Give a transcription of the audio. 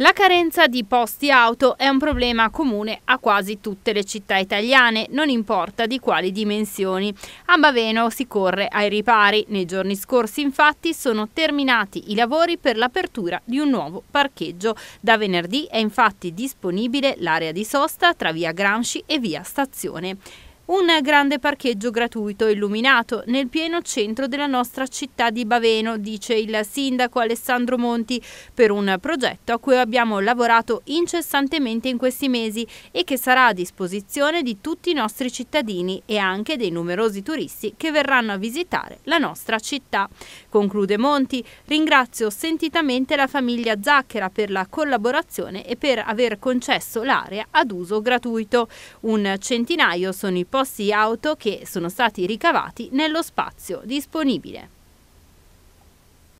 La carenza di posti auto è un problema comune a quasi tutte le città italiane, non importa di quali dimensioni. A Baveno si corre ai ripari. Nei giorni scorsi infatti sono terminati i lavori per l'apertura di un nuovo parcheggio. Da venerdì è infatti disponibile l'area di sosta tra via Gramsci e via Stazione. Un grande parcheggio gratuito illuminato nel pieno centro della nostra città di Baveno, dice il sindaco Alessandro Monti, per un progetto a cui abbiamo lavorato incessantemente in questi mesi e che sarà a disposizione di tutti i nostri cittadini e anche dei numerosi turisti che verranno a visitare la nostra città. Conclude Monti, ringrazio sentitamente la famiglia Zacchera per la collaborazione e per aver concesso l'area ad uso gratuito. Un centinaio sono i posti posti auto che sono stati ricavati nello spazio disponibile.